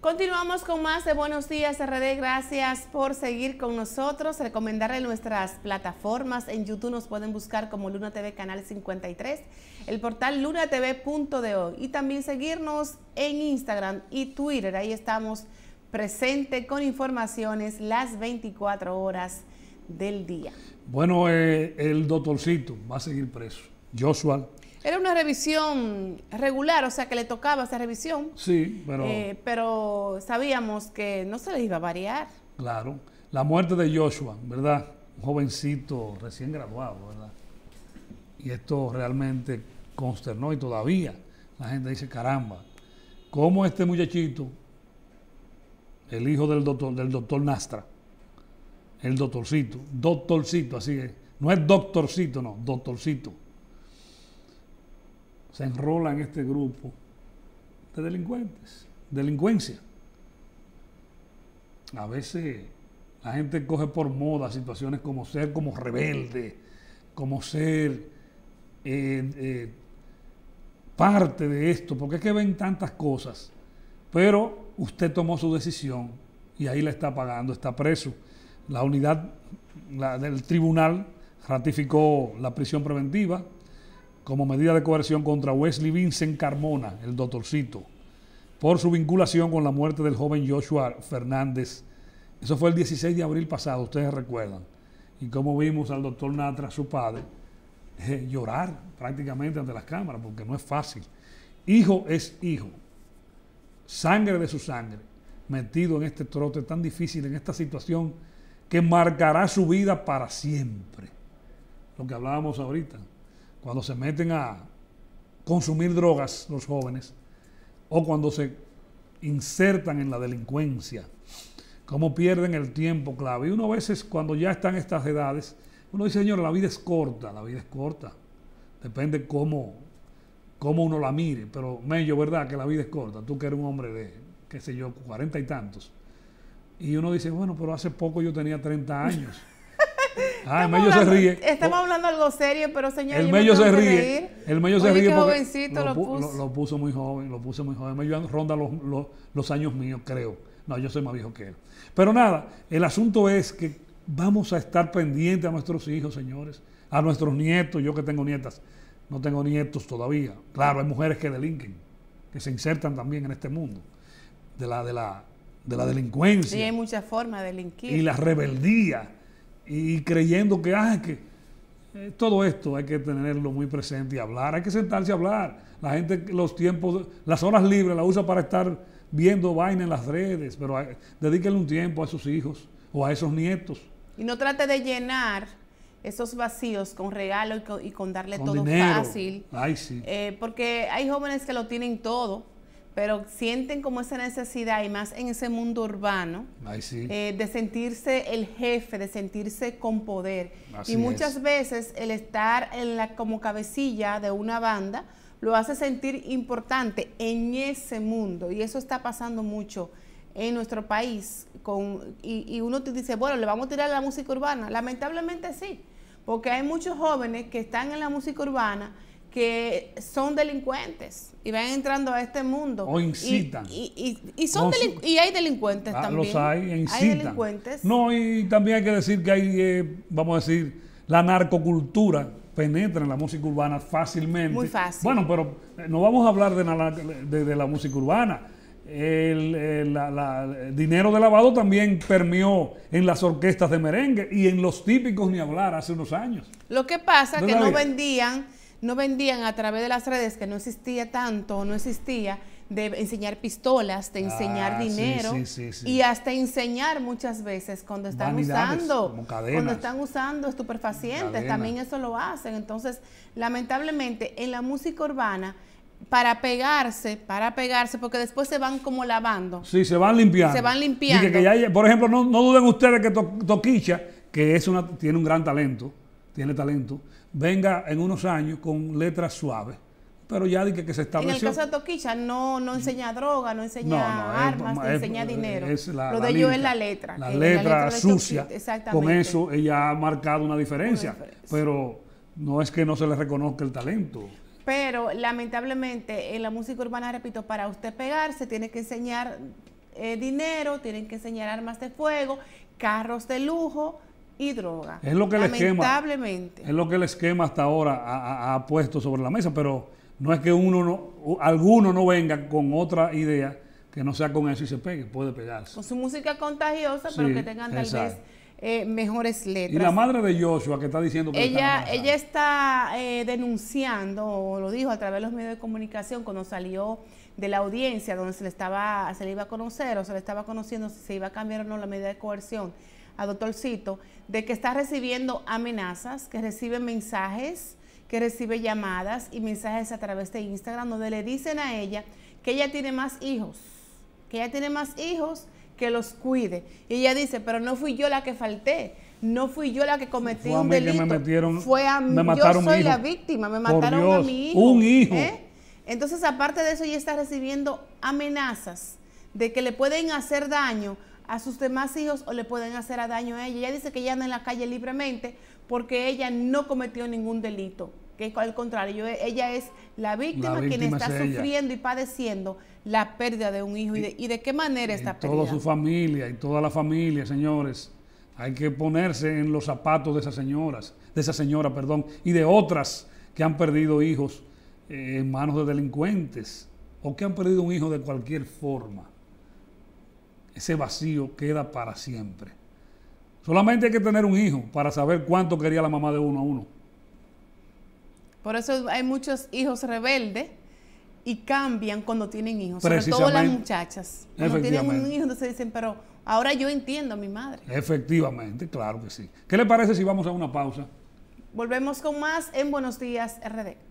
Continuamos con más de Buenos Días RD. Gracias por seguir con nosotros. Recomendarle nuestras plataformas. En YouTube nos pueden buscar como Luna TV Canal 53, el portal lunatv.de y también seguirnos en Instagram y Twitter. Ahí estamos presente con informaciones las 24 horas del día. Bueno, eh, el doctorcito va a seguir preso. Joshua era una revisión regular, o sea que le tocaba esa revisión. Sí, pero... Eh, pero sabíamos que no se les iba a variar. Claro. La muerte de Joshua, ¿verdad? Un jovencito recién graduado, ¿verdad? Y esto realmente consternó y todavía la gente dice, caramba, ¿cómo este muchachito, el hijo del doctor, del doctor Nastra, el doctorcito, doctorcito, así es, no es doctorcito, no, doctorcito, se enrola en este grupo de delincuentes, delincuencia. A veces la gente coge por moda situaciones como ser como rebelde, como ser eh, eh, parte de esto, porque es que ven tantas cosas. Pero usted tomó su decisión y ahí la está pagando, está preso. La unidad del tribunal ratificó la prisión preventiva, como medida de coerción contra Wesley Vincent Carmona, el doctorcito, por su vinculación con la muerte del joven Joshua Fernández. Eso fue el 16 de abril pasado, ustedes recuerdan. Y como vimos al doctor Natra, su padre, eh, llorar prácticamente ante las cámaras, porque no es fácil. Hijo es hijo, sangre de su sangre, metido en este trote tan difícil, en esta situación que marcará su vida para siempre. Lo que hablábamos ahorita, cuando se meten a consumir drogas los jóvenes o cuando se insertan en la delincuencia, cómo pierden el tiempo clave. Y uno a veces cuando ya están estas edades, uno dice, señor, la vida es corta, la vida es corta. Depende cómo, cómo uno la mire, pero medio, ¿verdad? Que la vida es corta. Tú que eres un hombre de, qué sé yo, cuarenta y tantos. Y uno dice, bueno, pero hace poco yo tenía 30 años. Ah, el mello se ríe. Estamos oh. hablando algo serio, pero señor. El mello se ríe. El medio se ríe. porque lo, puso. Lo, puso muy joven, lo puso muy joven. El mello ronda los, años míos, creo. No, yo soy más viejo que él. Pero nada, el asunto es que vamos a estar pendientes a nuestros hijos, señores, a nuestros nietos. Yo que tengo nietas, no tengo nietos todavía. Claro, hay mujeres que delinquen, que se insertan también en este mundo de la, mm. delincuencia. Y hay muchas formas de delinquir. Y la rebeldía y creyendo que, ah, que eh, todo esto hay que tenerlo muy presente y hablar, hay que sentarse a hablar. La gente los tiempos, las horas libres la usa para estar viendo vaina en las redes, pero eh, dedíquenle un tiempo a sus hijos o a esos nietos. Y no trate de llenar esos vacíos con regalo y con, darle todo fácil. Eh, porque hay jóvenes que lo tienen todo pero sienten como esa necesidad y más en ese mundo urbano eh, de sentirse el jefe, de sentirse con poder. y muchas veces el estar en la, como cabecilla de una banda lo hace sentir importante en ese mundo y eso está pasando mucho en nuestro país con, y, y uno te dice, bueno, le vamos a tirar la música urbana. Lamentablemente sí, porque hay muchos jóvenes que están en la música urbana que son delincuentes y van entrando a este mundo. O incitan. Y, y, son y hay delincuentes ah, también. Los hay, incitan. Hay delincuentes. No, y también hay que decir que hay, eh, vamos a decir, la narcocultura penetra en la música urbana fácilmente. Muy fácil. Bueno, pero eh, no vamos a hablar de la, música urbana. El, eh, el, dinero de lavado también permeó en las orquestas de merengue y en los típicos ni hablar hace unos años. Lo que pasa es que no vendían no vendían a través de las redes, que no existía tanto, no existía, de enseñar pistolas, de enseñar ah, dinero y hasta enseñar muchas veces cuando están usando cuando están usando estupefacientes, también eso lo hacen. Entonces, lamentablemente en la música urbana para pegarse, para pegarse, porque después se van como lavando. Sí, se van limpiando. Se van limpiando. por ejemplo, no, duden ustedes que Toquicha, que es una, tiene un gran talento, tiene talento, venga en unos años con letras suaves. Pero ya dije que, se estableció. En el caso de Toquicha no, no enseña droga, no enseña armas, no enseña dinero. Lo de ellos es la letra. La letra, sucia. Exactamente. Con eso ella ha marcado una diferencia, Pero no es que no se le reconozca el talento. Pero lamentablemente en la música urbana, repito, para usted pegarse tiene que enseñar eh, dinero, tienen que enseñar armas de fuego, carros de lujo, y droga. Es lo que el Lamentablemente. es lo que el esquema hasta ahora ha, puesto sobre la mesa, pero no es que uno no, alguno no venga con otra idea que no sea con eso y se pegue, puede pegarse. Con su música contagiosa, pero que tengan tal vez eh, mejores letras. Y la madre de Joshua que está diciendo que ella ella está eh, denunciando o lo dijo a través de los medios de comunicación cuando salió de la audiencia donde se le estaba se le iba a conocer o se le estaba conociendo si se iba a cambiar o no la medida de coerción a doctorcito de que está recibiendo amenazas, que recibe mensajes, que recibe llamadas y mensajes a través de Instagram donde le dicen a ella que ella tiene más hijos, que ella tiene más hijos, que los cuide. Y ella dice, pero no fui yo la que falté, no fui yo la que cometí un delito, me metieron, fue a mí, yo soy la víctima, me mataron a mi hijo. Un hijo. ¿eh? Entonces, aparte de eso, ella está recibiendo amenazas de que le pueden hacer daño a sus demás hijos o le pueden hacer daño a ella. Ella dice que ella anda en la calle libremente porque ella no cometió ningún delito, que al contrario, ella es la víctima, quien está sufriendo y padeciendo la pérdida de un hijo. ¿Y, de, qué manera está perdiendo? Toda su familia y toda la familia, señores. Hay que ponerse en los zapatos de esas señoras, de esa señora, perdón, y de otras que han perdido hijos eh, en manos de delincuentes o que han perdido un hijo de cualquier forma ese vacío queda para siempre. Solamente hay que tener un hijo para saber cuánto quería la mamá de uno a uno. Por eso hay muchos hijos rebeldes y cambian cuando tienen hijos, sobre todo las muchachas. Cuando tienen un hijo, entonces dicen, pero ahora yo entiendo a mi madre. Efectivamente, claro que sí. ¿Qué le parece si vamos a una pausa? Volvemos con más en Buenos Días RD.